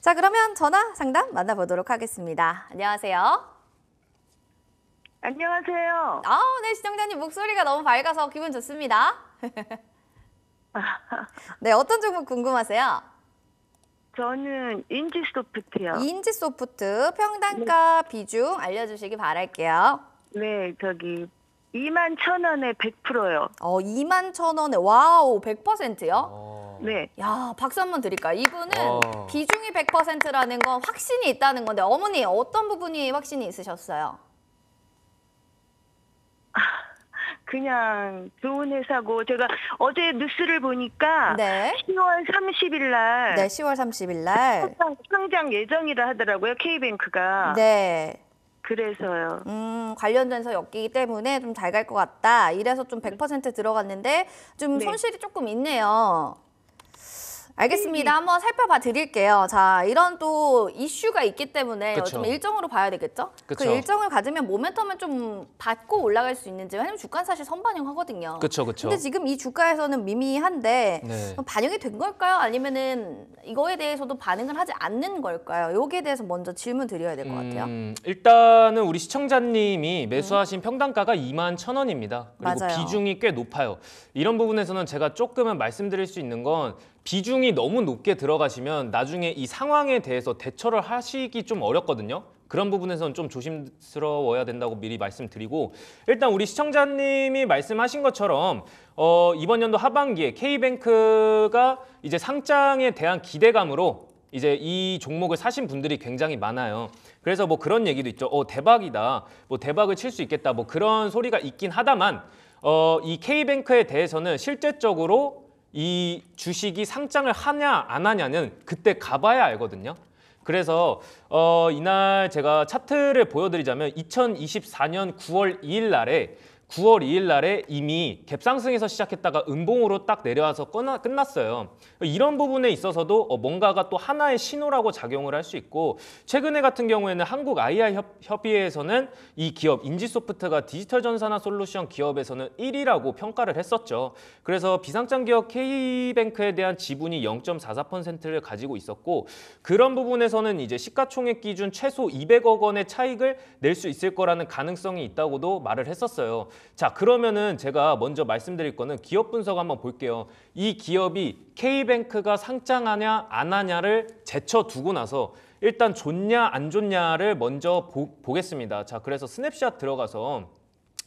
자, 그러면 전화 상담 만나보도록 하겠습니다. 안녕하세요. 안녕하세요. 아, 네, 시청자님 목소리가 너무 밝아서 기분 좋습니다. 네, 어떤 종목 궁금하세요? 저는 인지 소프트요. 인지 소프트 평단가 네. 비중 알려주시기 바랄게요. 네, 저기 2만 천 원에 100%요. 어, 2만 천 원에 와우 100%요? 아. 네. 야 박수 한번 드릴까? 요 이분은 와. 아. 비중이 100%라는 건 확신이 있다는 건데 어머니 어떤 부분이 확신이 있으셨어요? 그냥 좋은 회사고 제가 어제 뉴스를 보니까 네. 10월 30일 날 네, 10월 30일 날 상장 예정이라 하더라고요. K뱅크가. 네. 그래서요. 음, 관련된서 엮이기 때문에 좀 잘 갈 것 같다. 이래서 좀 100% 들어갔는데 좀 네. 손실이 조금 있네요. 알겠습니다. 음. 한번 살펴봐 드릴게요. 자, 이런 또 이슈가 있기 때문에 좀 일정으로 봐야 되겠죠? 그 그쵸. 그 일정을 가지면 모멘텀은 좀 받고 올라갈 수 있는지 왜냐면 주가는 사실 선반영하거든요. 그렇그렇 근데 지금 이 주가에서는 미미한데 네. 반영이 된 걸까요? 아니면은 이거에 대해서도 반응을 하지 않는 걸까요? 여기에 대해서 먼저 질문 드려야 될 것 같아요. 음, 일단은 우리 시청자님이 매수하신 음. 평단가가 2만 천 원입니다. 그리고 맞아요. 비중이 꽤 높아요. 이런 부분에서는 제가 조금은 말씀드릴 수 있는 건 비중이 너무 높게 들어가시면 나중에 이 상황에 대해서 대처를 하시기 좀 어렵거든요. 그런 부분에서는 좀 조심스러워야 된다고 미리 말씀드리고 일단 우리 시청자님이 말씀하신 것처럼 어, 이번 연도 하반기에 K뱅크가 이제 상장에 대한 기대감으로 이제 이 종목을 사신 분들이 굉장히 많아요. 그래서 뭐 그런 얘기도 있죠. 어, 대박이다. 뭐 대박을 칠 수 있겠다. 뭐 그런 소리가 있긴 하다만 어, 이 K뱅크에 대해서는 실제적으로 이 주식이 상장을 하냐 안 하냐는 그때 가봐야 알거든요. 그래서 어, 이날 제가 차트를 보여드리자면 2024년 9월 2일 날에 9월 2일 날에 이미 갭상승에서 시작했다가 음봉으로 딱 내려와서 끝났어요. 이런 부분에 있어서도 어, 뭔가가 또 하나의 신호라고 작용을 할 수 있고 최근에 같은 경우에는 한국 AI 협의회에서는 이 기업 인지소프트가 디지털 전산화 솔루션 기업에서는 1위라고 평가를 했었죠. 그래서 비상장 기업 K뱅크에 대한 지분이 0.44%를 가지고 있었고 그런 부분에서는 이제 시가총액 기준 최소 200억 원의 차익을 낼 수 있을 거라는 가능성이 있다고도 말을 했었어요. 자 그러면은 제가 먼저 말씀드릴 거는 기업 분석 한번 볼게요. 이 기업이 K뱅크가 상장하냐 안 하냐를 제쳐두고 나서 일단 좋냐 안 좋냐를 먼저 보, 보겠습니다. 자 그래서 스냅샷 들어가서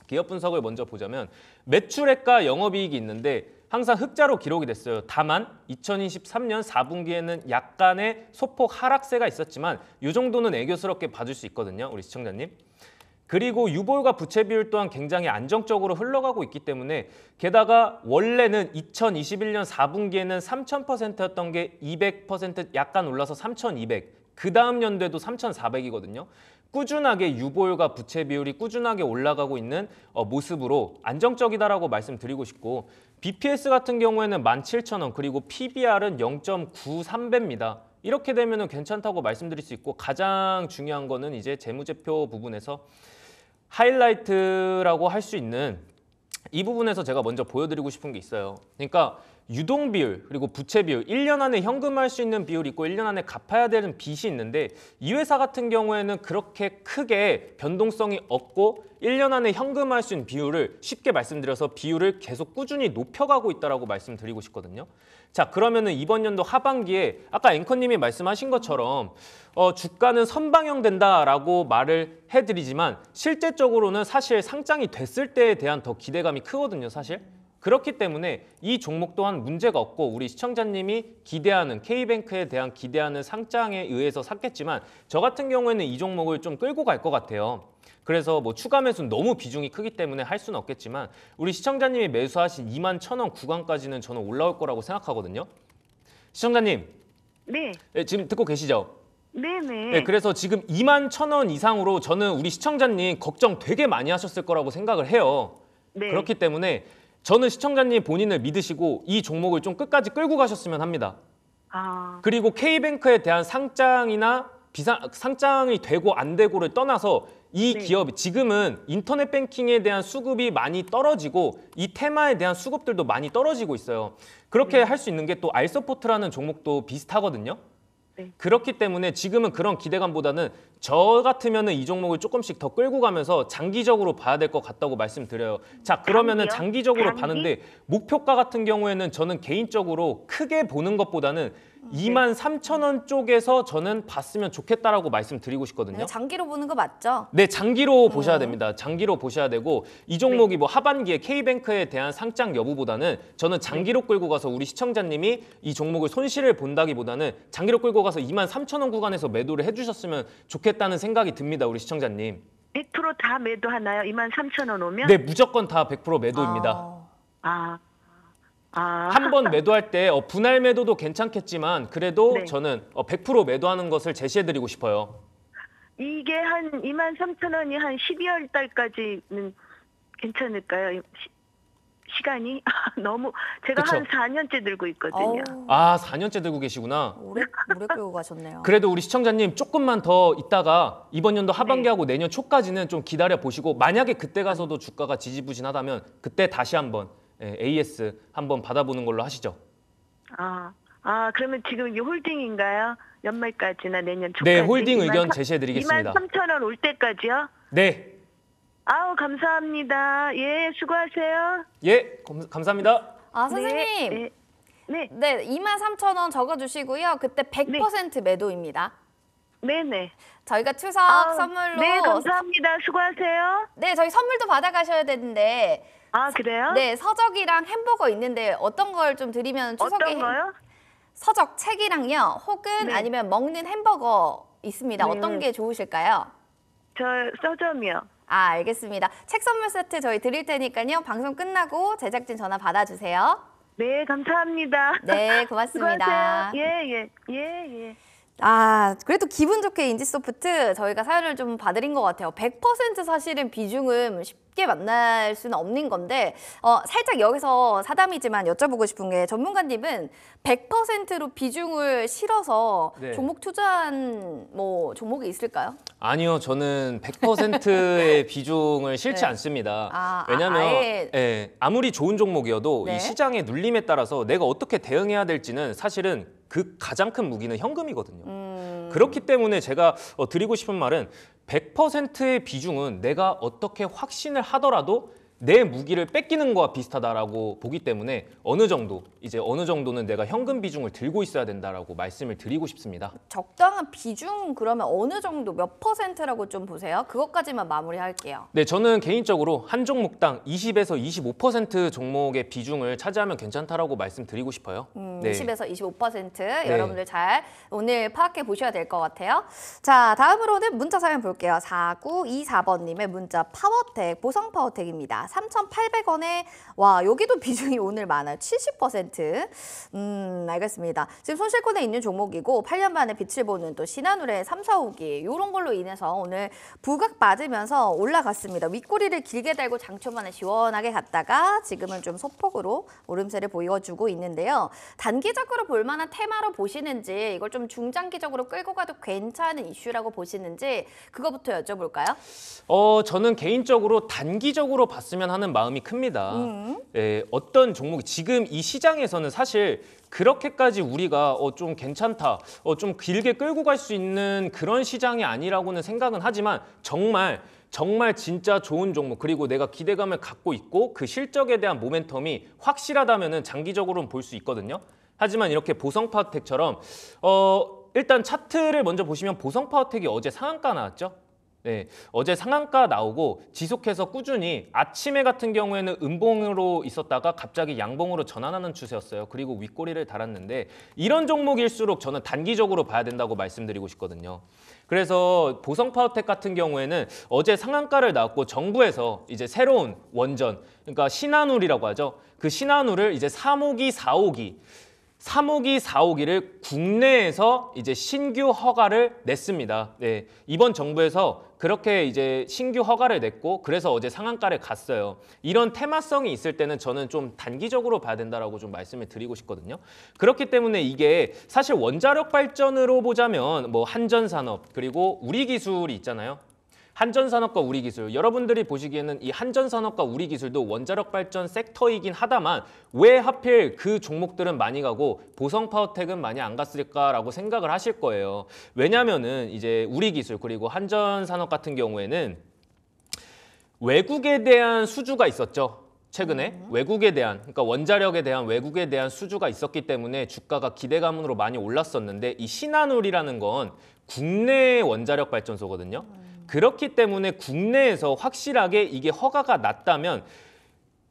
기업 분석을 먼저 보자면 매출액과 영업이익이 있는데 항상 흑자로 기록이 됐어요. 다만 2023년 4분기에는 약간의 소폭 하락세가 있었지만 이 정도는 애교스럽게 봐줄 수 있거든요. 우리 시청자님. 그리고 유보율과 부채 비율 또한 굉장히 안정적으로 흘러가고 있기 때문에 게다가 원래는 2021년 4분기에는 3,000%였던 게 200% 약간 올라서 3,200, 그 다음 연도에도 3,400이거든요. 꾸준하게 유보율과 부채 비율이 꾸준하게 올라가고 있는 어, 모습으로 안정적이다라고 말씀드리고 싶고 BPS 같은 경우에는 17,000원 그리고 PBR은 0.93배입니다. 이렇게 되면 괜찮다고 말씀드릴 수 있고 가장 중요한 거는 이제 재무제표 부분에서 하이라이트라고 할 수 있는 이 부분에서 제가 먼저 보여드리고 싶은 게 있어요. 그러니까 유동 비율 그리고 부채 비율 1년 안에 현금할 수 있는 비율이 있고 1년 안에 갚아야 되는 빚이 있는데 이 회사 같은 경우에는 그렇게 크게 변동성이 없고 1년 안에 현금할 수 있는 비율을 쉽게 말씀드려서 비율을 계속 꾸준히 높여가고 있다라고 말씀드리고 싶거든요. 자 그러면은 이번 연도 하반기에 아까 앵커님이 말씀하신 것처럼 어, 주가는 선방형된다라고 말을 해드리지만 실제적으로는 사실 상장이 됐을 때에 대한 더 기대감이 크거든요 사실 그렇기 때문에 이 종목 또한 문제가 없고 우리 시청자님이 기대하는 K뱅크에 대한 기대하는 상장에 의해서 샀겠지만 저 같은 경우에는 이 종목을 좀 끌고 갈 것 같아요. 그래서 뭐 추가 매수는 너무 비중이 크기 때문에 할 수는 없겠지만 우리 시청자님이 매수하신 2만 천원 구간까지는 저는 올라올 거라고 생각하거든요. 시청자님. 네. 네 지금 듣고 계시죠? 네네. 네, 네. 예, 그래서 지금 2만 천원 이상으로 저는 우리 시청자님 걱정 되게 많이 하셨을 거라고 생각을 해요. 네. 그렇기 때문에 저는 시청자님 본인을 믿으시고 이 종목을 좀 끝까지 끌고 가셨으면 합니다. 아... 그리고 K뱅크에 대한 상장이나 비상, 상장이 되고 안 되고를 떠나서 이 네. 기업이 지금은 인터넷 뱅킹에 대한 수급이 많이 떨어지고 이 테마에 대한 수급들도 많이 떨어지고 있어요. 그렇게 네. 할수 있는 게 또 알서포트라는 종목도 비슷하거든요. 네. 그렇기 때문에 지금은 그런 기대감보다는 저같으면이 종목을 조금씩 더 끌고 가면서 장기적으로 봐야 될 것 같다고 말씀드려요. 자 그러면은 장기적으로 장기? 봤는데 목표가 같은 경우에는 저는 개인적으로 크게 보는 것보다는 2만 음. 3천 원 쪽에서 저는 봤으면 좋겠다라고 말씀드리고 싶거든요. 네, 장기로 보는 거 맞죠? 네, 장기로 음. 보셔야 됩니다. 장기로 보셔야 되고 이 종목이 네. 뭐 하반기에 K뱅크에 대한 상장 여부보다는 저는 장기로 네. 끌고 가서 우리 시청자님이 이 종목을 손실을 본다기보다는 장기로 끌고 가서 2만 3천 원 구간에서 매도를 해주셨으면 좋겠다는 생각이 듭니다. 우리 시청자님. 100%다 매도하나요? 2만 3천 원 오면? 네, 무조건 다 100% 매도입니다. 아... 아. 아. 한번 매도할 때 어, 분할 매도도 괜찮겠지만 그래도 네. 저는 어, 100% 매도하는 것을 제시해드리고 싶어요. 이게 한 2만 3천 원이 한 12월 달까지는 괜찮을까요? 시, 시간이 너무 제가 그쵸. 한 4년째 들고 있거든요. 아아 4년째 들고 계시구나. 오래 오래 끌고 가셨네요. 그래도 우리 시청자님 조금만 더 있다가 이번 연도 하반기하고 네. 내년 초까지는 좀 기다려 보시고 만약에 그때 아. 가서도 주가가 지지부진하다면 그때 다시 한번 예, AS 한번 받아보는 걸로 하시죠. 아, 아 그러면 지금 이 홀딩인가요? 연말까지나 내년 네, 초까지? 네, 홀딩 2만 의견 제시해드리겠습니다. 2만 3천 원올 때까지요? 네. 아우 감사합니다. 예, 수고하세요. 예, 검, 감사합니다. 아 네, 선생님. 네. 네. 네 2만 3천 원 적어주시고요. 그때 100% 네. 매도입니다. 네네. 네. 저희가 추석 아, 선물로. 네, 감사합니다. 수고하세요. 네, 저희 선물도 받아가셔야 되는데 아 그래요? 네, 서적이랑 햄버거 있는데 어떤 걸 좀 드리면 추석에 어떤 거요? 서적 책이랑요. 혹은 네. 아니면 먹는 햄버거 있습니다. 네. 어떤 게 좋으실까요? 저 서점이요. 아, 알겠습니다. 책 선물 세트 저희 드릴 테니까요. 방송 끝나고 제작진 전화 받아주세요. 네, 감사합니다. 네, 고맙습니다. 수고하 예, 예, 예, 예. 아, 그래도 기분 좋게 인지소프트 저희가 사연을 좀 봐드린 것 같아요. 100% 사실은 비중은 쉽게 만날 수는 없는 건데 어, 살짝 여기서 사담이지만 여쭤보고 싶은 게 전문가님은 100%로 비중을 실어서 네. 종목 투자한 뭐 종목이 있을까요? 아니요, 저는 100%의 비중을 싫지 네. 않습니다. 아, 왜냐하면 아, 아예... 예, 아무리 좋은 종목이어도 네. 이 시장의 눌림에 따라서 내가 어떻게 대응해야 될지는 사실은 그 가장 큰 무기는 현금이거든요. 음. 그렇기 때문에 제가 어, 드리고 싶은 말은 100%의 비중은 내가 어떻게 확신을 하더라도 내 무기를 뺏기는 거와 비슷하다라고 보기 때문에 어느 정도 이제 어느 정도는 내가 현금 비중을 들고 있어야 된다라고 말씀을 드리고 싶습니다. 적당한 비중 그러면 어느 정도 몇 퍼센트라고 좀 보세요. 그것까지만 마무리할게요. 네, 저는 개인적으로 한 종목당 20에서 25% 종목의 비중을 차지하면 괜찮다라고 말씀드리고 싶어요. 음, 20에서 25% 네. 여러분들 잘 오늘 파악해 보셔야 될 것 같아요. 자, 다음으로는 문자 사연 볼게요. 4924번님의 문자 파워텍, 보성 파워텍입니다. 3,800원에 와 여기도 비중이 오늘 많아요. 70%. 음 알겠습니다. 지금 손실권에 있는 종목이고 8년 만에 빛을 보는 또 신한울의 3, 4, 5기 이런 걸로 인해서 오늘 부각 받으면서 올라갔습니다. 윗꼬리를 길게 달고 장초만에 시원하게 갔다가 지금은 좀 소폭으로 오름세를 보여주고 있는데요. 단기적으로 볼만한 테마로 보시는지 이걸 좀 중장기적으로 끌고 가도 괜찮은 이슈라고 보시는지 그거부터 여쭤볼까요? 어 저는 개인적으로 단기적으로 봤으면 하면 하는 마음이 큽니다. 음. 예, 어떤 종목이 지금 이 시장에서는 사실 그렇게까지 우리가 어, 좀 괜찮다, 어, 좀 길게 끌고 갈 수 있는 그런 시장이 아니라고는 생각은 하지만 정말 정말 진짜 좋은 종목 그리고 내가 기대감을 갖고 있고 그 실적에 대한 모멘텀이 확실하다면 장기적으로는 볼 수 있거든요. 하지만 이렇게 보성파워텍처럼 어, 일단 차트를 먼저 보시면 보성파워텍이 어제 상한가 나왔죠. 네, 어제 상한가 나오고 지속해서 꾸준히 아침에 같은 경우에는 음봉으로 있었다가 갑자기 양봉으로 전환하는 추세였어요. 그리고 윗꼬리를 달았는데 이런 종목일수록 저는 단기적으로 봐야 된다고 말씀드리고 싶거든요. 그래서 보성파워텍 같은 경우에는 어제 상한가를 나왔고 정부에서 이제 새로운 원전, 그러니까 신한울이라고 하죠. 그 신한울을 이제 3호기, 4호기 3호기, 4호기를 국내에서 이제 신규 허가를 냈습니다. 네, 이번 정부에서 그렇게 이제 신규 허가를 냈고 그래서 어제 상한가를 갔어요. 이런 테마성이 있을 때는 저는 좀 단기적으로 봐야 된다라고 좀 말씀을 드리고 싶거든요. 그렇기 때문에 이게 사실 원자력 발전으로 보자면 뭐 한전산업 그리고 우리 기술이 있잖아요. 한전산업과 우리기술 여러분들이 보시기에는 이 한전산업과 우리기술도 원자력 발전 섹터이긴 하다만 왜 하필 그 종목들은 많이 가고 보성파워텍은 많이 안 갔을까라고 생각을 하실 거예요. 왜냐면은 이제 우리기술 그리고 한전산업 같은 경우에는 외국에 대한 수주가 있었죠. 최근에 음. 외국에 대한 그러니까 원자력에 대한 외국에 대한 수주가 있었기 때문에 주가가 기대감으로 많이 올랐었는데 이 신한울이라는 건 국내 원자력 발전소거든요. 음. 그렇기 때문에 국내에서 확실하게 이게 허가가 났다면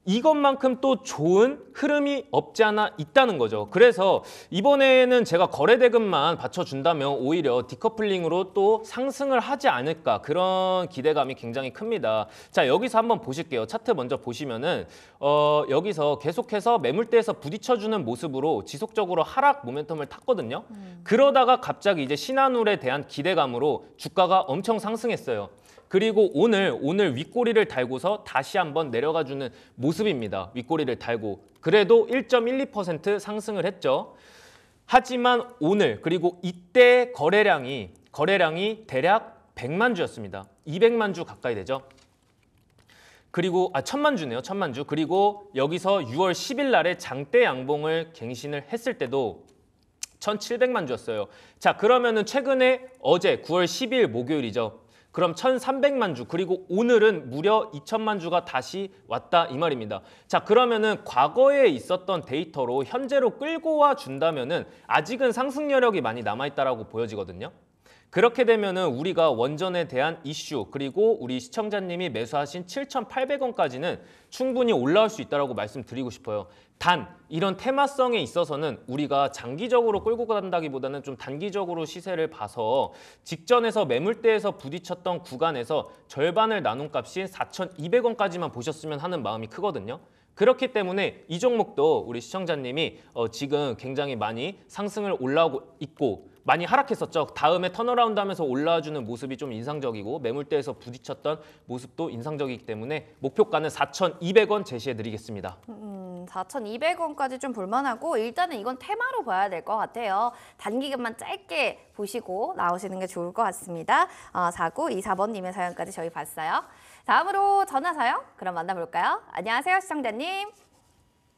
이것만큼 또 좋은 흐름이 없지 않아 있다는 거죠. 그래서 이번에는 제가 거래 대금만 받쳐준다면 오히려 디커플링으로 또 상승을 하지 않을까 그런 기대감이 굉장히 큽니다. 자 여기서 한번 보실게요. 차트 먼저 보시면은 어, 여기서 계속해서 매물대에서 부딪혀주는 모습으로 지속적으로 하락 모멘텀을 탔거든요. 음. 그러다가 갑자기 이제 신한울에 대한 기대감으로 주가가 엄청 상승했어요. 그리고 오늘 오늘 윗꼬리를 달고서 다시 한번 내려가 주는 모습입니다. 윗꼬리를 달고 그래도 1.12% 상승을 했죠. 하지만 오늘 그리고 이때 거래량이 거래량이 대략 100만 주였습니다. 200만 주 가까이 되죠. 그리고 아 천만 주네요. 천만 주. 그리고 여기서 6월 10일 날에 장대 양봉을 갱신을 했을 때도 1,700만 주였어요. 자, 그러면은 최근에 어제 9월 10일 목요일이죠. 그럼 1,300만 주 그리고 오늘은 무려 2천만 주가 다시 왔다 이 말입니다. 자 그러면은 과거에 있었던 데이터로 현재로 끌고 와 준다면은 아직은 상승 여력이 많이 남아 있다라고 보여지거든요. 그렇게 되면은 우리가 원전에 대한 이슈 그리고 우리 시청자님이 매수하신 7,800원까지는 충분히 올라올 수 있다라고 말씀드리고 싶어요. 단 이런 테마성에 있어서는 우리가 장기적으로 끌고 간다기보다는 좀 단기적으로 시세를 봐서 직전에서 매물대에서 부딪혔던 구간에서 절반을 나눈 값인 4,200원까지만 보셨으면 하는 마음이 크거든요. 그렇기 때문에 이 종목도 우리 시청자님이 어, 지금 굉장히 많이 상승을 올라오고 있고 많이 하락했었죠. 다음에 턴어라운드 하면서 올라와주는 모습이 좀 인상적이고 매물대에서 부딪혔던 모습도 인상적이기 때문에 목표가는 4,200원 제시해드리겠습니다. 음, 4,200원까지 좀 볼만하고 일단은 이건 테마로 봐야 될 것 같아요. 단기간만 짧게 보시고 나오시는 게 좋을 것 같습니다. 어, 4924번님의 사연까지 저희 봤어요. 다음으로 전화 사연 그럼 만나볼까요? 안녕하세요 시청자님.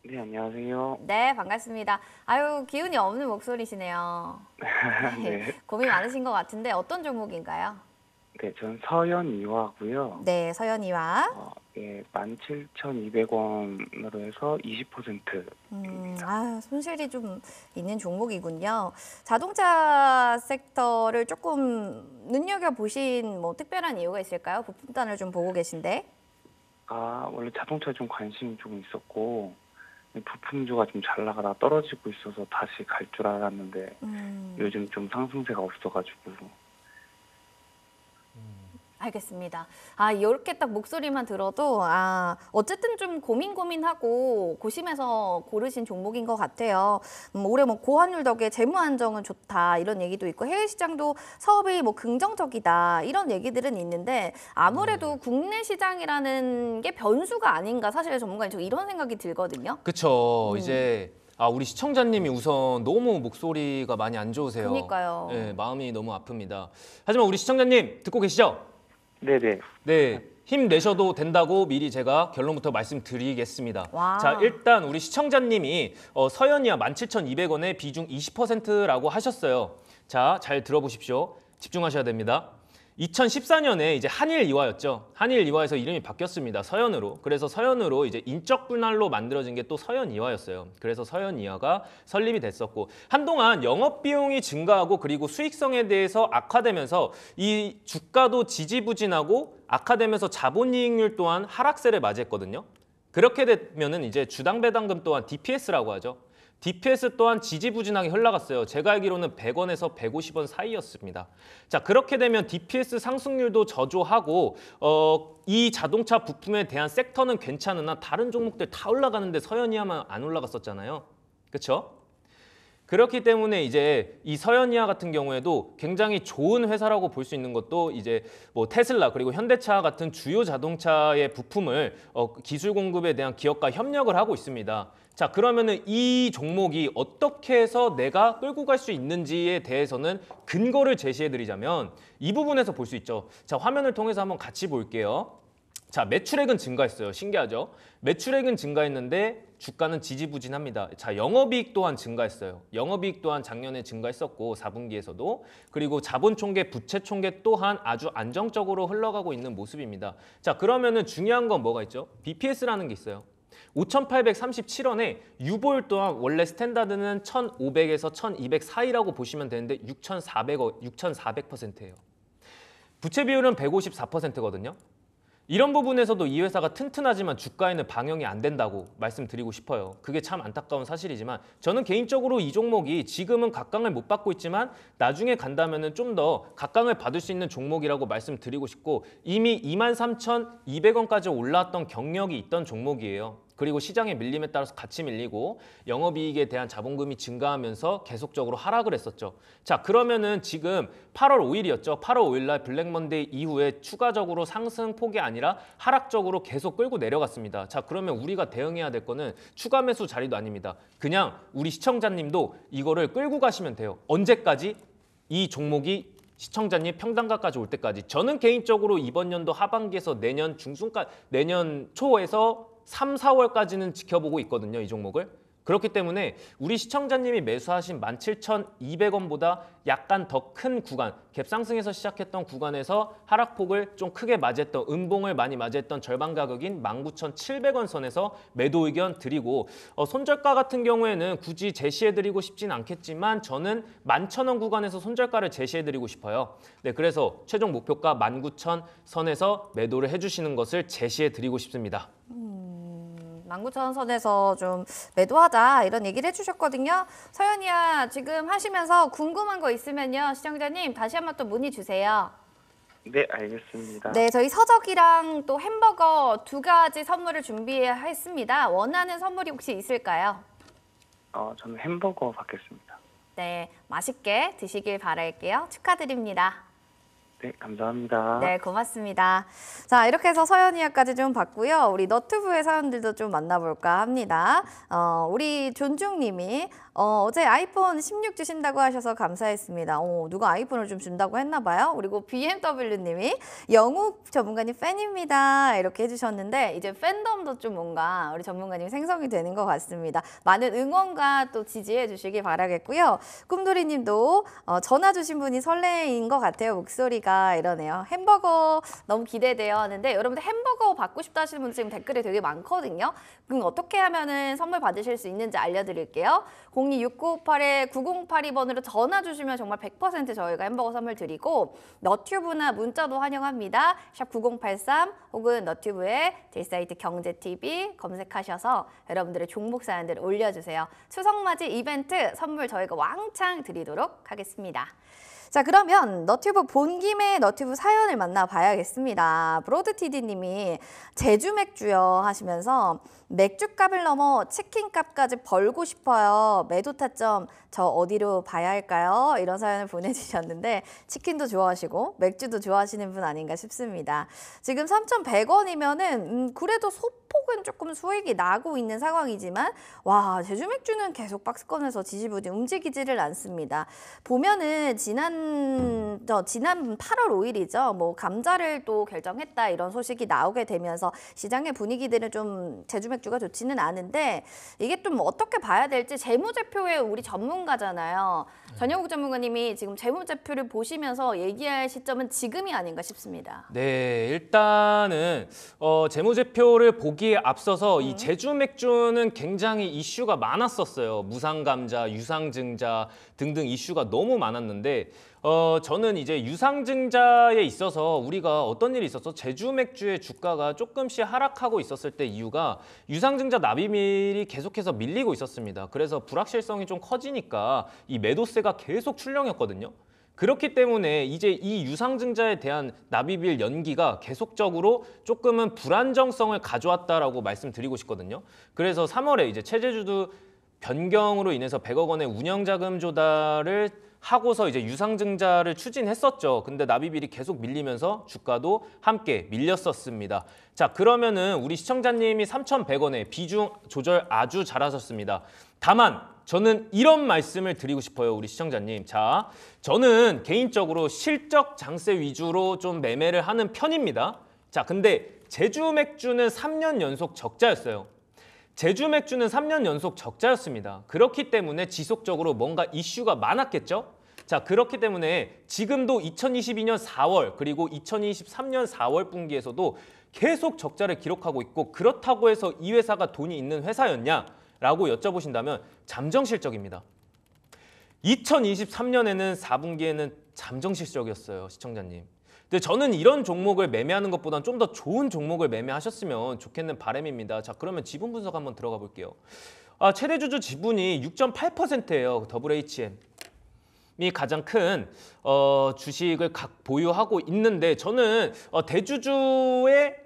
네, 안녕하세요. 네, 반갑습니다. 아유, 기운이 없는 목소리시네요. 네. 네. 고민 많으신 것 같은데 어떤 종목인가요? 네, 전 서현이화고요. 네, 서현이화. 어, 예, 17,200원으로 해서 20%. 음, 아, 손실이 좀 있는 종목이군요. 자동차 섹터를 조금 눈여겨 보신 뭐 특별한 이유가 있을까요? 부품단을 좀 보고 계신데. 아, 원래 자동차 좀 관심이 좀 있었고 부품주가 좀 잘 나가다 떨어지고 있어서 다시 갈 줄 알았는데 음. 요즘 좀 상승세가 없어가지고 알겠습니다. 아, 이렇게 딱 목소리만 들어도, 아, 어쨌든 좀 고민고민하고 고심해서 고르신 종목인 것 같아요. 음, 올해 뭐 고환율 덕에 재무 안정은 좋다, 이런 얘기도 있고, 해외 시장도 사업이 뭐 긍정적이다, 이런 얘기들은 있는데, 아무래도 음. 국내 시장이라는 게 변수가 아닌가, 사실 전문가인 저 이런 생각이 들거든요. 그쵸. 음. 이제 아 우리 시청자님이 우선 너무 목소리가 많이 안 좋으세요. 그러니까요. 네, 예, 마음이 너무 아픕니다. 하지만 우리 시청자님 듣고 계시죠? 네네. 네. 힘 내셔도 된다고 미리 제가 결론부터 말씀드리겠습니다. 와. 자, 일단 우리 시청자님이 어, 서연이야 17,200원에 비중 20%라고 하셨어요. 자, 잘 들어보십시오. 집중하셔야 됩니다. 2014년에 이제 한일 이화였죠. 한일 이화에서 이름이 바뀌었습니다. 서현으로 그래서 서현으로 이제 인적 분할로 만들어진 게 또서현 이화였어요. 그래서 서현 이화가 설립이 됐었고 한동안 영업 비용이 증가하고 그리고 수익성에 대해서 악화되면서 이 주가도 지지부진하고 악화되면서 자본 이익률 또한 하락세를 맞이했거든요. 그렇게 되면은 이제 주당 배당금 또한 DPS라고 하죠. DPS 또한 지지부진하게 흘러갔어요. 제가 알기로는 100원에서 150원 사이였습니다. 자 그렇게 되면 DPS 상승률도 저조하고 어, 이 자동차 부품에 대한 섹터는 괜찮으나 다른 종목들 다 올라가는데 서현이야만 안 올라갔었잖아요. 그렇죠? 그렇기 때문에 이제 이 서현이야 같은 경우에도 굉장히 좋은 회사라고 볼 수 있는 것도 이제 뭐 테슬라 그리고 현대차 같은 주요 자동차의 부품을 어, 기술 공급에 대한 기업과 협력을 하고 있습니다. 자 그러면은 이 종목이 어떻게 해서 내가 끌고 갈 수 있는지에 대해서는 근거를 제시해 드리자면 이 부분에서 볼 수 있죠 자 화면을 통해서 한번 같이 볼게요 자 매출액은 증가했어요 신기하죠 매출액은 증가했는데 주가는 지지부진합니다 자 영업이익 또한 증가했어요 영업이익 또한 작년에 증가했었고 4분기에서도 그리고 자본총계 부채총계 또한 아주 안정적으로 흘러가고 있는 모습입니다 자 그러면은 중요한 건 뭐가 있죠 BPS라는 게 있어요 5,837원에 유보율 또한 원래 스탠다드는 1,500에서 1,200 사이라고 보시면 되는데 6,400, 6,400%예요. 부채 비율은 154%거든요. 이런 부분에서도 이 회사가 튼튼하지만 주가에는 방영이 안 된다고 말씀드리고 싶어요. 그게 참 안타까운 사실이지만 저는 개인적으로 이 종목이 지금은 각광을 못 받고 있지만 나중에 간다면 좀 더 각광을 받을 수 있는 종목이라고 말씀드리고 싶고 이미 23,200원까지 올라왔던 경력이 있던 종목이에요. 그리고 시장의 밀림에 따라서 같이 밀리고 영업이익에 대한 자본금이 증가하면서 계속적으로 하락을 했었죠. 자 그러면은 지금 8월 5일이었죠. 8월 5일날 블랙먼데이 이후에 추가적으로 상승폭이 아니라 하락적으로 계속 끌고 내려갔습니다. 자 그러면 우리가 대응해야 될 거는 추가 매수 자리도 아닙니다. 그냥 우리 시청자님도 이거를 끌고 가시면 돼요. 언제까지? 이 종목이 시청자님 평당가까지 올 때까지 저는 개인적으로 이번 연도 하반기에서 내년 중순까지 내년 초에서 삼, 사월까지는 지켜보고 있거든요. 이 종목을. 그렇기 때문에 우리 시청자님이 매수하신 만 칠천 이백 원보다 약간 더 큰 구간, 갭상승에서 시작했던 구간에서 하락폭을 좀 크게 맞이했던, 음봉을 많이 맞이했던 절반 가격인 만 구천 칠백 원 선에서 매도 의견 드리고 어, 손절가 같은 경우에는 굳이 제시해드리고 싶진 않겠지만 저는 만 천 원 구간에서 손절가를 제시해드리고 싶어요. 네, 그래서 최종 목표가 만 구천 선에서 매도를 해주시는 것을 제시해드리고 싶습니다. 음. 19,000원 선에서 좀 매도하자 이런 얘기를 해주셨거든요. 서연이야 지금 하시면서 궁금한 거 있으면요. 시청자님 다시 한번 또 문의 주세요. 네, 알겠습니다. 네, 저희 서적이랑 또 햄버거 두 가지 선물을 준비했습니다. 원하는 선물이 혹시 있을까요? 어, 저는 햄버거 받겠습니다. 네, 맛있게 드시길 바랄게요. 축하드립니다. 네, 감사합니다. 네, 고맙습니다. 자, 이렇게 해서 서연 이야까지 좀 봤고요. 우리 너튜브의 사연들도 좀 만나볼까 합니다. 어, 우리 존중님이 어, 어제 아이폰 16 주신다고 하셔서 감사했습니다. 어, 누가 아이폰을 좀 준다고 했나 봐요. 그리고 BMW님이 영우 전문가님 팬입니다. 이렇게 해주셨는데 이제 팬덤도 좀 뭔가 우리 전문가님 생성이 되는 것 같습니다. 많은 응원과 또 지지해 주시기 바라겠고요. 꿈돌이님도 어, 전화 주신 분이 설레인 것 같아요. 목소리가. 아, 이러네요. 햄버거 너무 기대돼요 하는데 여러분들 햄버거 받고 싶다 하시는 분들 지금 댓글이 되게 많거든요. 그럼 어떻게 하면은 선물 받으실 수 있는지 알려드릴게요. 026958-9082번으로 전화 주시면 정말 100% 저희가 햄버거 선물 드리고 너튜브나 문자도 환영합니다. 샵 9083 혹은 너튜브에 데사이트 경제TV 검색하셔서 여러분들의 종목 사연들 올려주세요. 추석맞이 이벤트 선물 저희가 왕창 드리도록 하겠습니다. 자 그러면 너튜브 본 김에 너튜브 사연을 만나봐야겠습니다. 브로드티디님이 제주 맥주요 하시면서 맥주값을 넘어 치킨값까지 벌고 싶어요. 매도 타점 저 어디로 봐야 할까요? 이런 사연을 보내주셨는데 치킨도 좋아하시고 맥주도 좋아하시는 분 아닌가 싶습니다. 지금 3,100원이면은 음, 그래도 소폭은 조금 수익이 나고 있는 상황이지만 와 제주 맥주는 계속 박스권에서 지지부진 움직이지를 않습니다. 보면은 지난 지난 저 지난 8월 5일이죠. 뭐 감자를 또 결정했다 이런 소식이 나오게 되면서 시장의 분위기들은 좀 제주 맥주가 좋지는 않은데 이게 좀 어떻게 봐야 될지 재무제표에 우리 전문가잖아요. 네. 전영국 전문가님이 지금 재무제표를 보시면서 얘기할 시점은 지금이 아닌가 싶습니다. 네, 일단은 어, 재무제표를 보기에 앞서서 음. 이 네. 제주 맥주는 굉장히 이슈가 많았었어요. 무상감자, 유상증자 등등 이슈가 너무 많았는데 어, 저는 이제 유상증자에 있어서 우리가 어떤 일이 있어서 제주 맥주의 주가가 조금씩 하락하고 있었을 때 이유가 유상증자 납입일이 계속해서 밀리고 있었습니다. 그래서 불확실성이 좀 커지니까 이 매도세가 계속 출렁였거든요. 그렇기 때문에 이제 이 유상증자에 대한 납입일 연기가 계속적으로 조금은 불안정성을 가져왔다라고 말씀드리고 싶거든요. 그래서 3월에 이제 체제주도 변경으로 인해서 100억 원의 운영자금 조달을 하고서 이제 유상증자를 추진했었죠. 근데 나비빌이 계속 밀리면서 주가도 함께 밀렸었습니다. 자 그러면은 우리 시청자님이 3,100원에 비중 조절 아주 잘하셨습니다. 다만 저는 이런 말씀을 드리고 싶어요 우리 시청자님 자 저는 개인적으로 실적 장세 위주로 좀 매매를 하는 편입니다 자 근데 제주 맥주는 3년 연속 적자였어요 제주 맥주는 3년 연속 적자였습니다. 그렇기 때문에 지속적으로 뭔가 이슈가 많았겠죠? 자, 그렇기 때문에 지금도 2022년 4월 그리고 2023년 4월 분기에서도 계속 적자를 기록하고 있고 그렇다고 해서 이 회사가 돈이 있는 회사였냐? 라고 여쭤보신다면 잠정 실적입니다. 2023년에는 4분기에는 잠정 실적이었어요, 시청자님. 근데 저는 이런 종목을 매매하는 것보단 좀 더 좋은 종목을 매매하셨으면 좋겠는 바람입니다. 자 그러면 지분 분석 한번 들어가 볼게요. 아, 최대주주 지분이 6.8%예요. WHM. 이 가장 큰 어, 주식을 각 보유하고 있는데 저는 어, 대주주의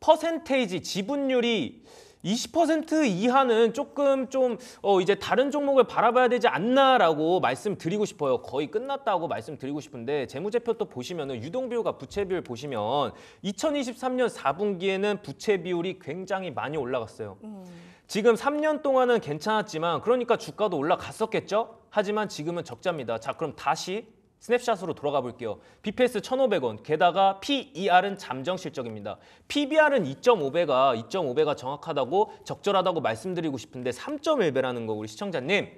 퍼센테이지 지분율이 20% 이하는 조금 좀어 이제 다른 종목을 바라봐야 되지 않나라고 말씀드리고 싶어요. 거의 끝났다고 말씀드리고 싶은데 재무제표 또 보시면 유동비율과 부채비율 보시면 2023년 4분기에는 부채비율이 굉장히 많이 올라갔어요. 음. 지금 3년 동안은 괜찮았지만 그러니까 주가도 올라갔었겠죠? 하지만 지금은 적자입니다. 자 그럼 다시 스냅샷으로 돌아가 볼게요. BPS 1,500원, 게다가 PER은 잠정 실적입니다. PBR은 2.5배가 2.5배가 정확하다고 적절하다고 말씀드리고 싶은데 3.1배라는 거 우리 시청자님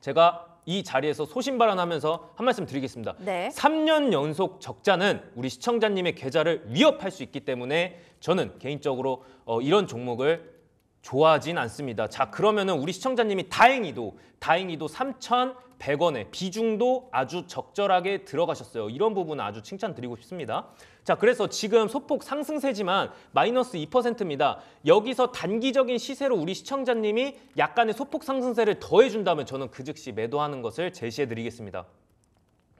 제가 이 자리에서 소신 발언하면서 한 말씀 드리겠습니다. 네. 3년 연속 적자는 우리 시청자님의 계좌를 위협할 수 있기 때문에 저는 개인적으로 어, 이런 종목을 좋아진 하 않습니다. 자 그러면은 우리 시청자님이 다행히도 다행히도 3,100원에 비중도 아주 적절하게 들어가셨어요. 이런 부분 아주 칭찬드리고 싶습니다. 자 그래서 지금 소폭 상승세지만 마이너스 2%입니다. 여기서 단기적인 시세로 우리 시청자님이 약간의 소폭 상승세를 더해준다면 저는 그 즉시 매도하는 것을 제시해드리겠습니다.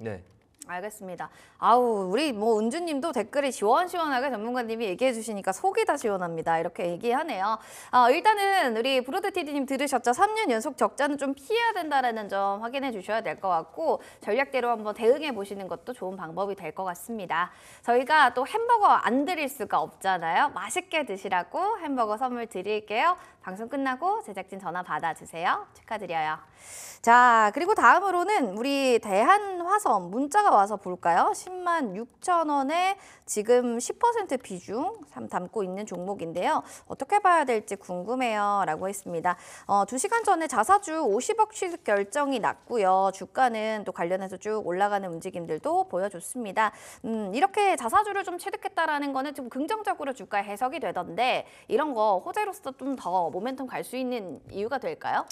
네. 알겠습니다. 아우 우리 뭐 은주님도 댓글이 시원시원하게 전문가님이 얘기해 주시니까 속이 다 시원합니다. 이렇게 얘기하네요. 아, 일단은 우리 브로드 TD님 들으셨죠? 3년 연속 적자는 좀 피해야 된다라는 점 확인해 주셔야 될 것 같고 전략대로 한번 대응해 보시는 것도 좋은 방법이 될 것 같습니다. 저희가 또 햄버거 안 드릴 수가 없잖아요. 맛있게 드시라고 햄버거 선물 드릴게요. 방송 끝나고 제작진 전화 받아주세요. 축하드려요. 자 그리고 다음으로는 우리 대한화성 문자가 와서 볼까요? 10만 6천 원에 지금 10% 비중 담고 있는 종목인데요. 어떻게 봐야 될지 궁금해요. 라고 했습니다. 어, 2시간 전에 자사주 50억 취득 결정이 났고요. 주가는 또 관련해서 쭉 올라가는 움직임들도 보여줬습니다. 음, 이렇게 자사주를 좀 취득했다라는 거는 좀 긍정적으로 주가에 해석이 되던데 이런 거 호재로서 좀 더 모멘텀 갈 수 있는 이유가 될까요?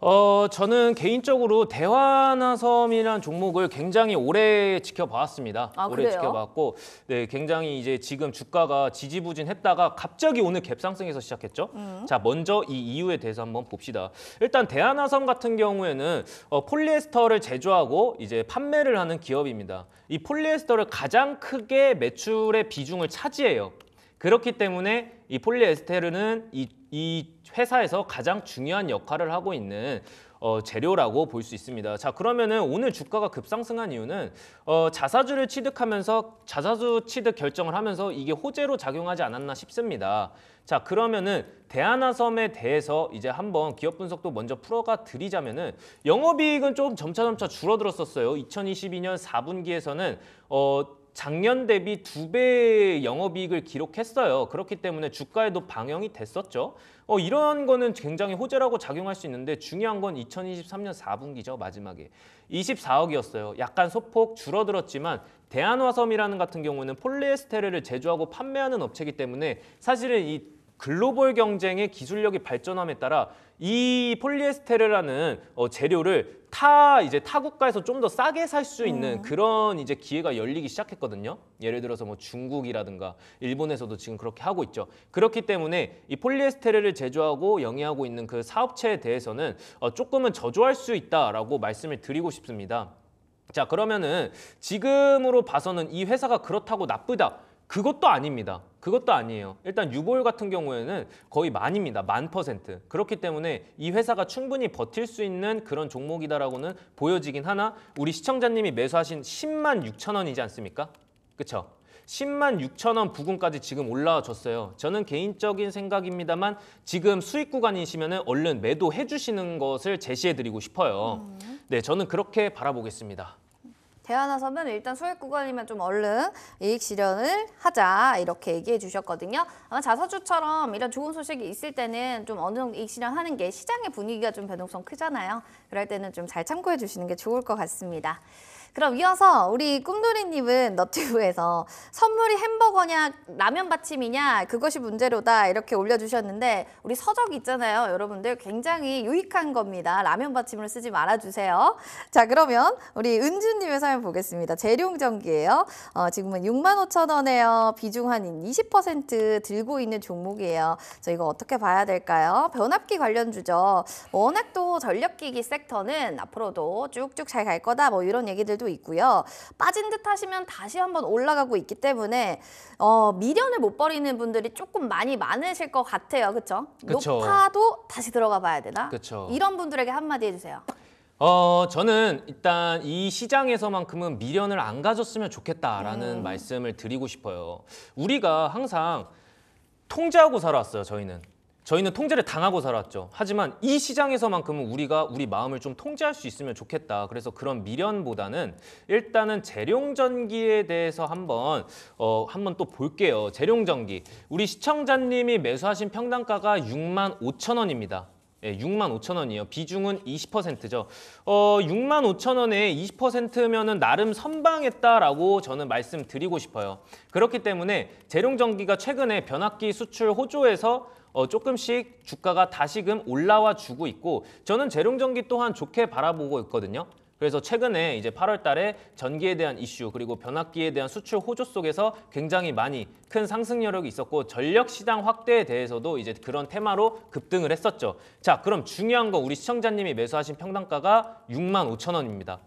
어, 저는 개인적으로 대화나 섬이라는 종목을 굉장히 오래 지켜봤습니다. 아, 오래 그래요? 지켜봤고, 네, 굉장히 이제 지금 주가가 지지부진했다가 갑자기 오늘 갭상승에서 시작했죠. 음. 자, 먼저 이 이유에 대해서 한번 봅시다. 일단 대화나 섬 같은 경우에는 어, 폴리에스터를 제조하고 이제 판매를 하는 기업입니다. 이 폴리에스터를 가장 크게 매출의 비중을 차지해요. 그렇기 때문에 이 폴리에스테르는 이, 이 회사에서 가장 중요한 역할을 하고 있는 어, 재료라고 볼 수 있습니다. 자 그러면은 오늘 주가가 급상승한 이유는 어, 자사주를 취득하면서 자사주 취득 결정을 하면서 이게 호재로 작용하지 않았나 싶습니다. 자 그러면은 대하나섬에 대해서 이제 한번 기업 분석도 먼저 풀어가 드리자면은 영업이익은 좀 점차점차 줄어들었었어요. 2022년 4분기에서는 어, 작년 대비 두 배의 영업이익을 기록했어요. 그렇기 때문에 주가에도 방영이 됐었죠. 어, 이런 거는 굉장히 호재라고 작용할 수 있는데 중요한 건 2023년 4분기죠. 마지막에 24억이었어요. 약간 소폭 줄어들었지만 대한화섬이라는 같은 경우는 폴리에스테르를 제조하고 판매하는 업체이기 때문에 사실은 이 글로벌 경쟁의 기술력이 발전함에 따라 이 폴리에스테르라는 어, 재료를 타 이제 타 국가에서 좀 더 싸게 살 수 있는 음. 그런 이제 기회가 열리기 시작했거든요. 예를 들어서 뭐 중국이라든가 일본에서도 지금 그렇게 하고 있죠. 그렇기 때문에 이 폴리에스테르를 제조하고 영위하고 있는 그 사업체에 대해서는 어, 조금은 저조할 수 있다라고 말씀을 드리고 싶습니다. 자 그러면은 지금으로 봐서는 이 회사가 그렇다고 나쁘다 그것도 아닙니다. 그것도 아니에요. 일단 유보율 같은 경우에는 거의 만입니다. 만 퍼센트. 그렇기 때문에 이 회사가 충분히 버틸 수 있는 그런 종목이다라고는 보여지긴 하나 우리 시청자님이 매수하신 10만 6천 원이지 않습니까? 그쵸 10만 6천 원 부근까지 지금 올라와줬어요. 저는 개인적인 생각입니다만 지금 수익 구간이시면 얼른 매도해 주시는 것을 제시해드리고 싶어요. 음. 네, 저는 그렇게 바라보겠습니다. 대화나서면 일단 수익 구간이면 좀 얼른 이익 실현을 하자 이렇게 얘기해 주셨거든요. 아마 자사주처럼 이런 좋은 소식이 있을 때는 좀 어느 정도 이익 실현하는 게 시장의 분위기가 좀 변동성 크잖아요. 그럴 때는 좀 잘 참고해 주시는 게 좋을 것 같습니다. 그럼 이어서 우리 꿈돌이님은 너튜브에서 선물이 햄버거냐 라면 받침이냐 그것이 문제로다 이렇게 올려주셨는데 우리 서적 있잖아요. 여러분들 굉장히 유익한 겁니다. 라면 받침으로 쓰지 말아주세요. 자 그러면 우리 은주님의 사연 보겠습니다. 재룡전기예요. 어, 지금은 6만 5천 원에요. 비중 한 20% 들고 있는 종목이에요. 저 이거 어떻게 봐야 될까요? 변압기 관련주죠. 워낙 또 전력기기 섹터는 앞으로도 쭉쭉 잘 갈 거다 뭐 이런 얘기들 날도 있고요. 빠진 듯 하시면 다시 한번 올라가고 있기 때문에 어, 미련을 못 버리는 분들이 조금 많이 많으실 것 같아요. 그렇죠? 높아도 다시 들어가 봐야 되나? 그쵸. 이런 분들에게 한마디 해주세요. 어, 저는 일단 이 시장에서만큼은 미련을 안 가졌으면 좋겠다라는 음. 말씀을 드리고 싶어요. 우리가 항상 통제하고 살아왔어요, 저희는. 저희는 통제를 당하고 살았죠. 하지만 이 시장에서만큼은 우리가 우리 마음을 좀 통제할 수 있으면 좋겠다. 그래서 그런 미련보다는 일단은 재룡전기에 대해서 한번 어 한번 또 볼게요. 재룡전기. 우리 시청자님이 매수하신 평당가가 6만 5천 원입니다. 예, 6만 5천 원이요 비중은 20%죠. 어, 6만 5천 원에 20%면은 나름 선방했다라고 저는 말씀드리고 싶어요. 그렇기 때문에 재룡전기가 최근에 변압기 수출 호조에서 어, 조금씩 주가가 다시금 올라와 주고 있고 저는 재룡전기 또한 좋게 바라보고 있거든요. 그래서 최근에 이제 8월 달에 전기에 대한 이슈 그리고 변압기에 대한 수출 호조 속에서 굉장히 많이 큰 상승 여력이 있었고 전력 시장 확대에 대해서도 이제 그런 테마로 급등을 했었죠. 자, 그럼 중요한 건 우리 시청자님이 매수하신 평당가가 6만 5천 원입니다.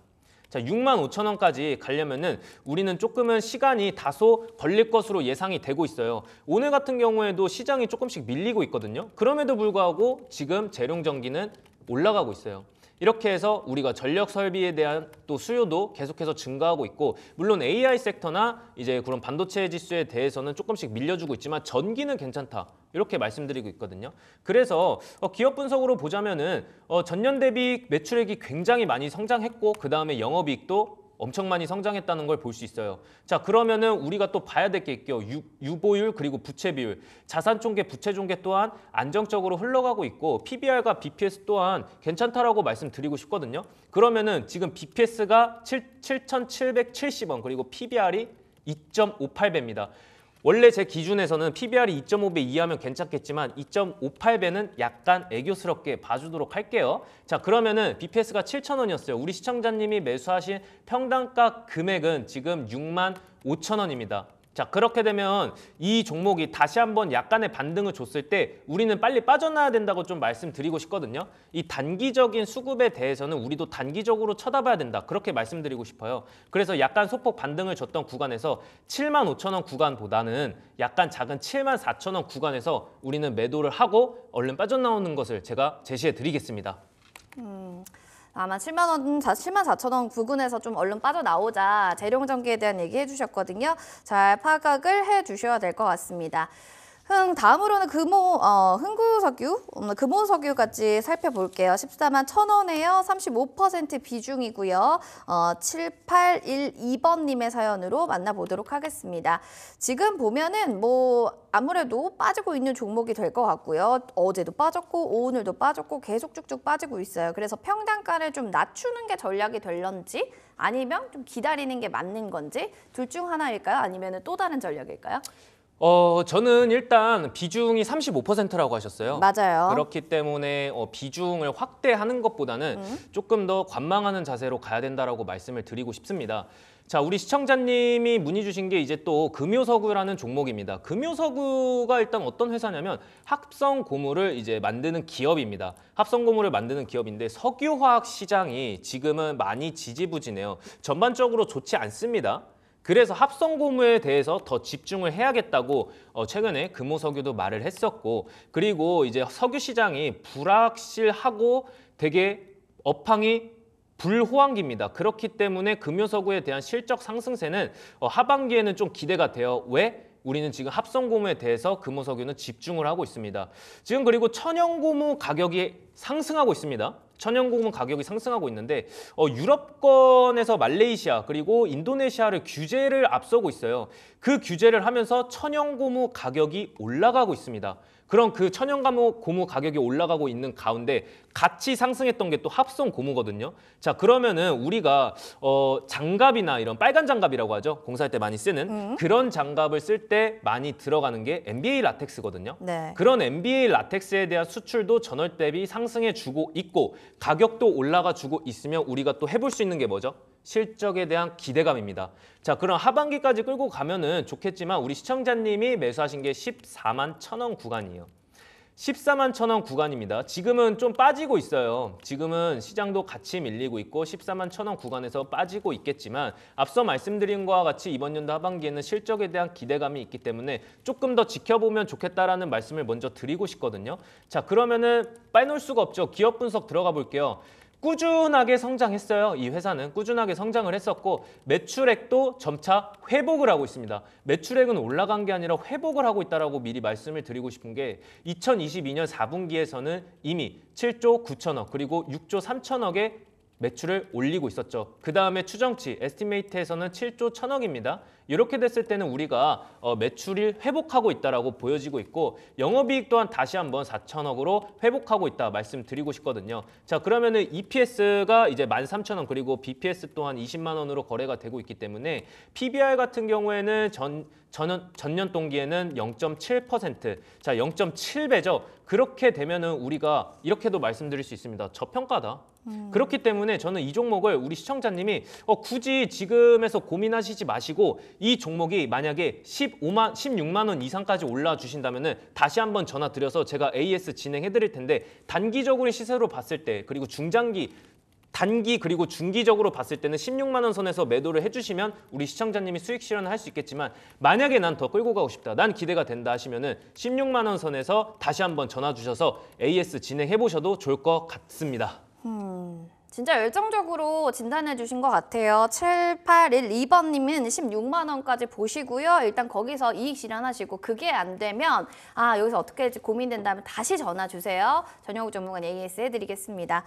자, 6만 5천 원까지 가려면은 우리는 조금은 시간이 다소 걸릴 것으로 예상이 되고 있어요. 오늘 같은 경우에도 시장이 조금씩 밀리고 있거든요. 그럼에도 불구하고 지금 재룡전기는 올라가고 있어요. 이렇게 해서 우리가 전력 설비에 대한 또 수요도 계속해서 증가하고 있고 물론 AI 섹터나 이제 그런 반도체 지수에 대해서는 조금씩 밀려주고 있지만 전기는 괜찮다. 이렇게 말씀드리고 있거든요. 그래서 어, 기업 분석으로 보자면은 어, 전년 대비 매출액이 굉장히 많이 성장했고 그 다음에 영업이익도 엄청 많이 성장했다는 걸 볼 수 있어요. 자 그러면은 우리가 또 봐야 될 게 있죠. 유, 보율 그리고 부채 비율. 자산 총계, 부채 종계 또한 안정적으로 흘러가고 있고 PBR과 BPS 또한 괜찮다라고 말씀드리고 싶거든요. 그러면은 지금 BPS가 7, 7,770원 그리고 PBR이 2.58배입니다. 원래 제 기준에서는 PBR이 2.5배 이하면 괜찮겠지만 2.58배는 약간 애교스럽게 봐주도록 할게요. 자 그러면은 BPS가 7,000원이었어요. 우리 시청자님이 매수하신 평당가 금액은 지금 6만 5천 원입니다. 자 그렇게 되면 이 종목이 다시 한번 약간의 반등을 줬을 때 우리는 빨리 빠져나야 된다고 좀 말씀드리고 싶거든요. 이 단기적인 수급에 대해서는 우리도 단기적으로 쳐다봐야 된다. 그렇게 말씀드리고 싶어요. 그래서 약간 소폭 반등을 줬던 구간에서 7만 5천 원 구간보다는 약간 작은 7만 4천 원 구간에서 우리는 매도를 하고 얼른 빠져나오는 것을 제가 제시해 드리겠습니다. 아마 7만 원, 7만 4천 원 부근에서 좀 얼른 빠져나오자 재룡 전기에 대한 얘기 해주셨거든요. 잘 파악을 해주셔야 될 것 같습니다. 흥 다음으로는 금호 어, 흥구석유 음, 금호석유 같이 살펴볼게요. 14만 천원에요. 35% 비중이고요. 어, 7812번님의 사연으로 만나보도록 하겠습니다. 지금 보면은 뭐 아무래도 빠지고 있는 종목이 될 것 같고요. 어제도 빠졌고 오늘도 빠졌고 계속 쭉쭉 빠지고 있어요. 그래서 평단가를 좀 낮추는 게 전략이 될런지 아니면 좀 기다리는 게 맞는 건지 둘 중 하나일까요? 아니면 또 다른 전략일까요? 어, 저는 일단 비중이 35%라고 하셨어요. 맞아요. 그렇기 때문에 어, 비중을 확대하는 것보다는 음? 조금 더 관망하는 자세로 가야 된다라고 말씀을 드리고 싶습니다. 자, 우리 시청자님이 문의 주신 게 이제 또 금요서구라는 종목입니다. 금요서구가 일단 어떤 회사냐면 합성 고무를 이제 만드는 기업입니다. 합성 고무를 만드는 기업인데 석유화학 시장이 지금은 많이 지지부진해요. 전반적으로 좋지 않습니다. 그래서 합성 고무에 대해서 더 집중을 해야겠다고 어, 최근에 금호석유도 말을 했었고 그리고 이제 석유 시장이 불확실하고 되게 업황이 불호황기입니다. 그렇기 때문에 금요석유에 대한 실적 상승세는 어, 하반기에는 좀 기대가 돼요. 왜? 우리는 지금 합성고무에 대해서 금호석유는 집중을 하고 있습니다. 지금 그리고 천연고무 가격이 상승하고 있습니다. 천연고금 가격이 상승하고 있는데 어, 유럽권에서 말레이시아 그리고 인도네시아를 규제를 앞서고 있어요. 그 규제를 하면서 천연고무 가격이 올라가고 있습니다. 그럼그 천연고무 고무 가격이 올라가고 있는 가운데 같이 상승했던 게 또 합성 고무거든요. 자 그러면은 우리가 어, 장갑이나 이런 빨간 장갑이라고 하죠. 공사할 때 많이 쓰는 음. 그런 장갑을 쓸 때 많이 들어가는 게 MBA 라텍스거든요. 네. 그런 MBA 라텍스에 대한 수출도 전월 대비 상승해 주고 있고 가격도 올라가 주고 있으면 우리가 또 해볼 수 있는 게 뭐죠? 실적에 대한 기대감입니다. 자, 그럼 하반기까지 끌고 가면은 좋겠지만 우리 시청자님이 매수하신 게 14만 천 원 구간이에요. 14만 천 원 구간입니다. 지금은 좀 빠지고 있어요. 지금은 시장도 같이 밀리고 있고 14만 천 원 구간에서 빠지고 있겠지만 앞서 말씀드린 것과 같이 이번 연도 하반기에는 실적에 대한 기대감이 있기 때문에 조금 더 지켜보면 좋겠다라는 말씀을 먼저 드리고 싶거든요. 자 그러면은 빼놓을 수가 없죠. 기업 분석 들어가 볼게요. 꾸준하게 성장했어요. 이 회사는 꾸준하게 성장을 했었고 매출액도 점차 회복을 하고 있습니다. 매출액은 올라간 게 아니라 회복을 하고 있다고 미리 말씀을 드리고 싶은 게 2022년 4분기에서는 이미 7조 9천억 그리고 6조 3천억의 매출을 올리고 있었죠. 그 다음에 추정치, 에스티메이트에서는 7조 1 0 0 0억입니다 이렇게 됐을 때는 우리가 어, 매출이 회복하고 있다라고 보여지고 있고 영업이익 또한 다시 한번 4천억으로 회복하고 있다 말씀드리고 싶거든요. 자 그러면은 EPS가 이제 13,000원 그리고 BPS 또한 20만 원으로 거래가 되고 있기 때문에 PBR 같은 경우에는 전전 전년 동기에는 0.7%자 0.7배죠. 그렇게 되면은 우리가 이렇게도 말씀드릴 수 있습니다. 저평가다. 음. 그렇기 때문에 저는 이 종목을 우리 시청자님이 어, 굳이 지금에서 고민하시지 마시고 이 종목이 만약에 15만, 16만 원 이상까지 올라 주신다면은 다시 한번 전화 드려서 제가 AS 진행해 드릴 텐데 단기적인 시세로 봤을 때 그리고 중장기 단기 그리고 중기적으로 봤을 때는 16만 원 선에서 매도를 해주시면 우리 시청자님이 수익 실현을 할 수 있겠지만 만약에 난 더 끌고 가고 싶다, 난 기대가 된다 하시면은 16만 원 선에서 다시 한번 전화 주셔서 AS 진행해 보셔도 좋을 것 같습니다. 음... 진짜 열정적으로 진단해 주신 것 같아요. 7812번님은 16만 원까지 보시고요. 일단 거기서 이익 실현하시고 그게 안 되면 아 여기서 어떻게 할지 고민된다면 다시 전화 주세요. 전용욱 전문가 AS 해드리겠습니다.